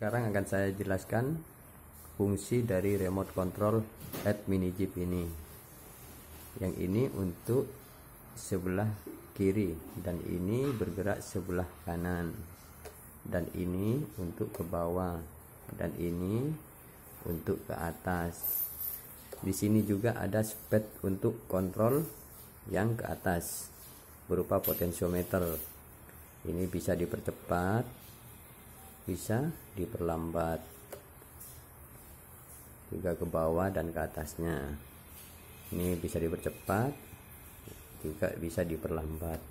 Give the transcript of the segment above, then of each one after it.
Sekarang akan saya jelaskan fungsi dari remote control head mini jeep ini. Yang ini untuk sebelah kiri dan ini bergerak sebelah kanan. Dan ini untuk ke bawah dan ini untuk ke atas. Di sini juga ada speed untuk kontrol yang ke atas berupa potensiometer. Ini bisa dipercepat bisa diperlambat juga ke bawah dan ke atasnya ini bisa dipercepat juga bisa diperlambat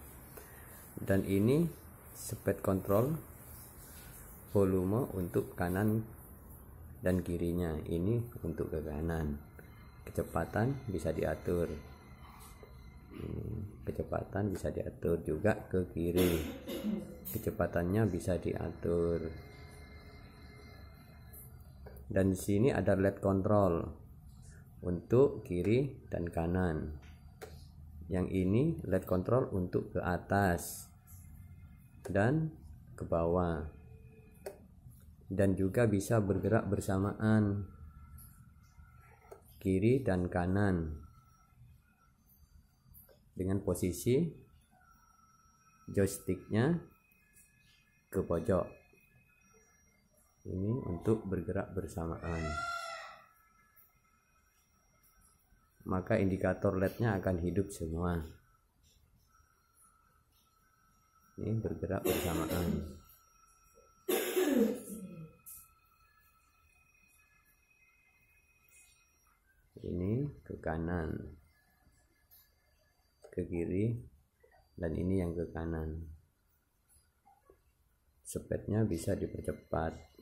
dan ini speed control volume untuk kanan dan kirinya ini untuk ke kanan kecepatan bisa diatur kecepatan bisa diatur juga ke kiri kecepatannya bisa diatur dan di sini ada LED control untuk kiri dan kanan yang ini LED control untuk ke atas dan ke bawah dan juga bisa bergerak bersamaan kiri dan kanan dengan posisi joysticknya ke pojok ini untuk bergerak bersamaan maka indikator LED-nya akan hidup semua ini bergerak bersamaan ini ke kanan ke kiri dan ini yang ke kanan sepetnya bisa dipercepat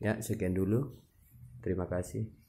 Ya, sekian dulu. Terima kasih.